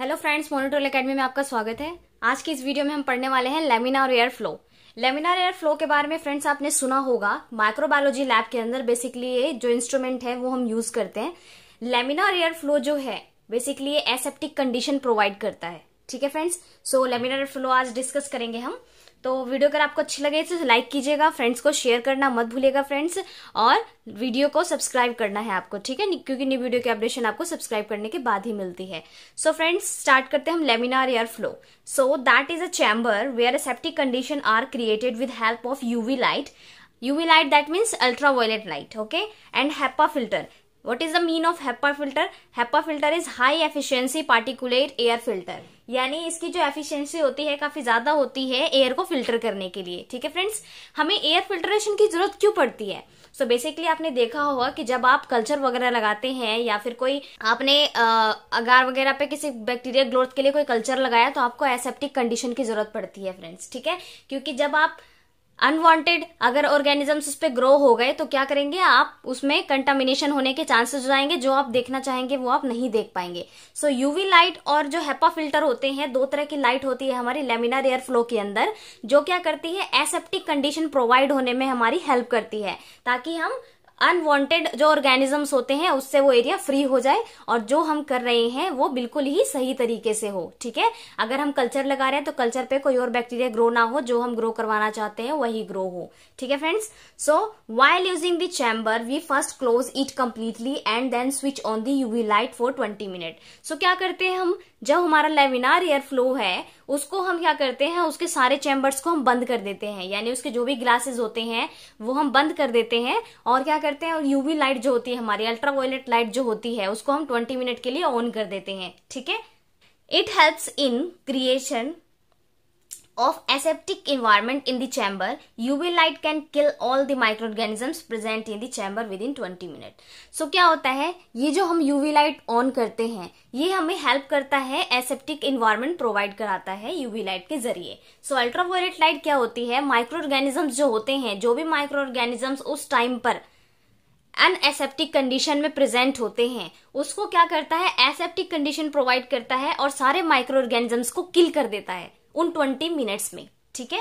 Hello friends मोनिटोल academy में आपका स्वागत है आज की इस वीडियो में हम पढ़ने वाले हैं laminar air flow laminar air flow के बारे में फ्रेंड्स आपने सुना होगा माइक्रोबायोलॉजी लैब के अंदर बेसिकली ये जो इंस्ट्रूमेंट है वो हम यूज करते हैं लेमिनार एयर फ्लो जो है बेसिकली ये एसेप्टिक कंडीशन प्रोवाइड करता है ठीक है फ्रेंड्स सो लेमिनार फ्लो आज डिस्कस करेंगे हम तो वीडियो अगर आपको अच्छी लगे तो लाइक कीजिएगा फ्रेंड्स को शेयर करना मत भूलिएगा फ्रेंड्स और वीडियो को सब्सक्राइब करना है आपको ठीक है क्योंकि न्यू वीडियो की अपडेशन आपको सब्सक्राइब करने के बाद ही मिलती है सो फ्रेंड्स स्टार्ट करते हैं हम laminar air flow so that is a chamber where septic condition are created with help of UV light light that means ultraviolet light okay and HEPA filter what is the mean of HEPA filter HEPA filter is high efficiency particulate air filter यानी इसकी जो efficiency होती है काफी ज्यादा होती है air को फिल्टर करने के लिए ठीक है फ्रेंड्स हमें एयर फिल्ट्रेशन की जरूरत क्यों पड़ती है सो so बेसिकली आपने देखा होगा कि जब आप कल्चर वगैरह लगाते हैं या फिर कोई आपने अगार वगैरह पे किसी बैक्टीरिया ग्रोथ के लिए कोई कल्चर लगाया तो आपको एसेप्टिक कंडीशन की जरूरत पड़ती है फ्रेंड्स ठीक है क्योंकि जब आप अनवांटेड अगर ऑर्गेनिजम्स उस पर ग्रो हो गए तो क्या करेंगे आप उसमें कंटामिनेशन होने के चांसेस जाएंगे जो आप देखना चाहेंगे वो आप नहीं देख पाएंगे सो यूवी लाइट और जो हेपा फिल्टर होते हैं दो तरह की लाइट होती है हमारी लेमिनार एयर फ्लो के अंदर जो क्या करती है एसेप्टिक कंडीशन प्रोवाइड होने में हमारी हेल्प करती है ताकि हम अनवांटेड जो ऑर्गेनिजम्स होते हैं उससे वो एरिया फ्री हो जाए और जो हम कर रहे हैं वो बिल्कुल ही सही तरीके से हो ठीक है अगर हम कल्चर लगा रहे हैं तो कल्चर पे कोई और बैक्टीरिया ग्रो ना हो जो हम ग्रो करवाना चाहते हैं वही ग्रो हो ठीक है friends so while using the chamber we first close it completely and then switch on the UV light for twenty minute so क्या करते हैं हम जब हमारा लेमिनार एयर फ्लो है उसको हम क्या करते हैं उसके सारे चैम्बर्स को हम बंद कर देते हैं यानी उसके जो भी ग्लासेस होते हैं वो हम बंद कर देते हैं और क्या करते हैं और यूवी लाइट जो होती है हमारी अल्ट्रा वायलेट लाइट जो होती है उसको हम ट्वेंटी मिनट के लिए ऑन कर देते हैं ठीक है it helps in creation of aseptic environment in the chamber, UV light can kill all the microorganisms present in the chamber within 20 minutes. So kya hota hai ye jo hum UV light on karte hain ye hame help karta hai aseptic environment provide karata hai UV light के जरिए सो ultraviolet light क्या होती है microorganisms जो होते हैं जो भी माइक्रोऑर्गेनिजम्स उस टाइम पर अनएसेप्टिक कंडीशन में प्रेजेंट होते हैं उसको क्या करता है एसेप्टिक कंडीशन प्रोवाइड करता है और सारे माइक्रो ऑर्गेनिजम्स को किल कर देता है उन ट्वेंटी मिनट्स में ठीक है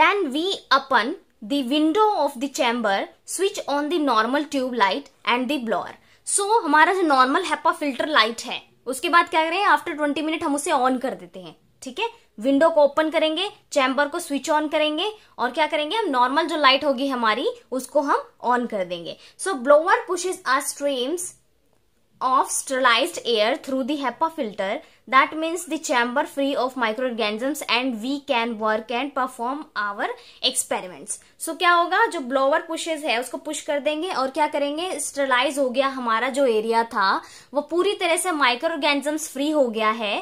then we open the window of the chamber switch on the normal tube light and the blower so हमारा जो नॉर्मल हैप्पा फिल्टर लाइट है उसके बाद क्या करें आफ्टर ट्वेंटी मिनट हम उसे ऑन कर देते हैं ठीक है विंडो को ओपन करेंगे चैम्बर को स्विच ऑन करेंगे और क्या करेंगे हम नॉर्मल जो लाइट होगी हमारी उसको हम ऑन कर देंगे so blower pushes air streams of sterilized air through the HEPA filter. That means the chamber free of microorganisms and we can work and perform our experiments. So क्या होगा जो blower pushes है उसको push कर देंगे और क्या करेंगे sterilize हो गया हमारा जो area था वो पूरी तरह से microorganisms free हो गया है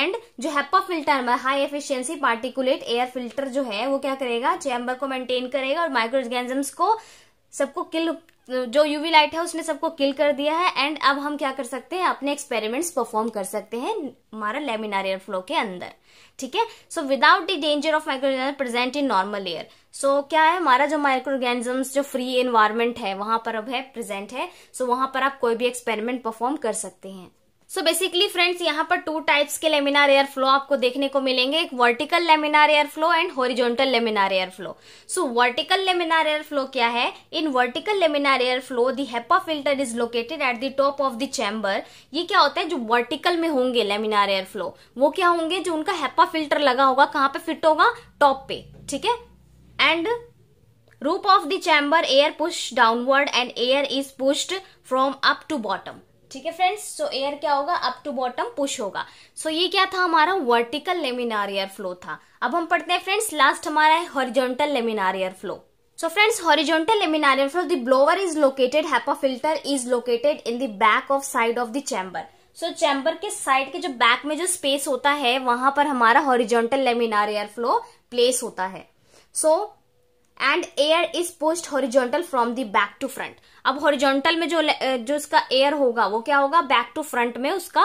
and जो HEPA filter में high efficiency particulate air filter जो है वो क्या करेगा chamber को maintain करेगा और microorganisms को सबको किल जो यूवी लाइट है उसने सबको किल कर दिया है एंड अब हम क्या कर सकते हैं अपने एक्सपेरिमेंट्स परफॉर्म कर सकते हैं हमारा लेमिनार एयर फ्लो के अंदर ठीक है so without the danger of microorganism present in normal air so क्या है हमारा जो माइक्रोऑर्गेनिजम्स जो फ्री एनवायरमेंट है वहां पर अब है प्रेजेंट है सो so वहां पर आप कोई भी एक्सपेरिमेंट परफॉर्म कर सकते हैं सो बेसिकली फ्रेंड्स यहाँ पर टू टाइप्स के लेमिनार एयर फ्लो आपको देखने को मिलेंगे एक vertical laminar air flow and horizontal laminar air flow so vertical laminar air flow क्या है in vertical laminar air flow the HEPA filter is located at the top of the chamber ये क्या होता है जो वर्टिकल में होंगे laminar air flow वो क्या होंगे जो उनका हेपा फिल्टर लगा होगा कहाँ पे फिट होगा टॉप पे ठीक है and roof of the chamber air push downward and air is pushed from up to bottom ठीक है फ्रेंड्स सो एयर क्या होगा अप टू बॉटम पुश होगा सो so, ये क्या था हमारा वर्टिकल लेमिनार एयर फ्लो था अब हम पढ़ते हैं फ्रेंड्स लास्ट हमारा है horizontal laminar air flow so friends horizontal laminar air flow the blower is located HEPA filter is located in the back of side of the chamber so chamber के side के जो back में जो space होता है वहां पर हमारा horizontal laminar air flow place होता है so and air is post horizontal from the back to front अब हॉरिजॉन्टल में जो जो इसका एयर होगा वो क्या होगा बैक टू फ्रंट में उसका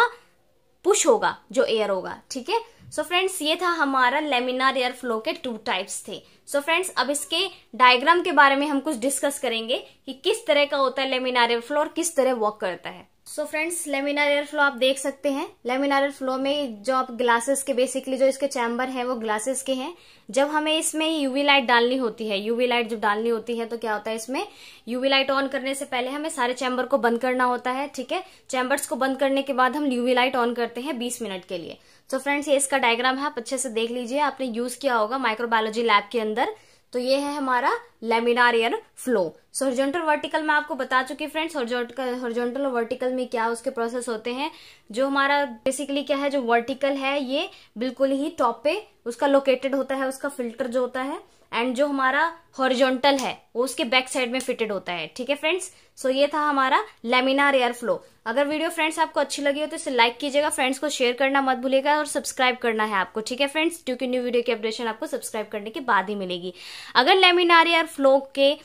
पुश होगा जो एयर होगा ठीक है सो फ्रेंड्स ये था हमारा लेमिनार एयर फ्लो के टू टाइप्स थे सो so फ्रेंड्स अब इसके डायग्राम के बारे में हम कुछ डिस्कस करेंगे कि किस तरह का होता है लेमिनार एयर फ्लो और किस तरह वर्क करता है so friends laminar air flow आप देख सकते हैं लेमिनार एयर फ्लो में जो आप ग्लासेस के बेसिकली जो इसके चैम्बर हैं वो ग्लासेस के हैं जब हमें इसमें यूवी लाइट डालनी होती है यूवी लाइट जब डालनी होती है तो क्या होता है इसमें यूवी लाइट ऑन करने से पहले हमें सारे चैम्बर को बंद करना होता है ठीक है चैम्बर्स को बंद करने के बाद हम यूवी लाइट ऑन करते हैं बीस मिनट के लिए सो so फ्रेंड्स ये इसका डायग्राम है आप अच्छे से देख लीजिए आपने यूज किया होगा माइक्रोबायोलॉजी लैब के अंदर तो ये है हमारा laminar air flow so vertical में आपको बता चुकी फ्रेंड्स हॉरिजॉन्टल और वर्टिकल में क्या उसके प्रोसेस होते हैं जो हमारा बेसिकली क्या है जो वर्टिकल है ये बिल्कुल ही टॉप पे उसका लोकेटेड होता है उसका फिल्टर जो होता है एंड जो हमारा हॉरिजॉन्टल है वो उसके बैक साइड में फिटेड होता है ठीक है फ्रेंड्स सो ये था हमारा लेमिनार एयर फ्लो अगर वीडियो फ्रेंड्स आपको अच्छी लगी हो तो इसे लाइक कीजिएगा फ्रेंड्स को शेयर करना मत भूलिएगा और सब्सक्राइब करना है आपको ठीक है फ्रेंड्स क्योंकि न्यू वीडियो की अपडेशन आपको सब्सक्राइब करने के बाद ही मिलेगी अगर लेमिनार एयर फ्लो के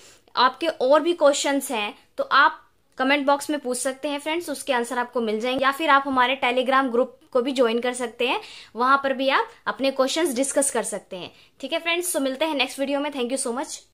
आपके और भी क्वेश्चन हैं तो आप कमेंट बॉक्स में पूछ सकते हैं फ्रेंड्स उसके आंसर आपको मिल जाएंगे या फिर आप हमारे टेलीग्राम ग्रुप को भी ज्वाइन कर सकते हैं वहां पर भी आप अपने क्वेश्चंस डिस्कस कर सकते हैं ठीक है फ्रेंड्स तो मिलते हैं नेक्स्ट वीडियो में थैंक यू सो मच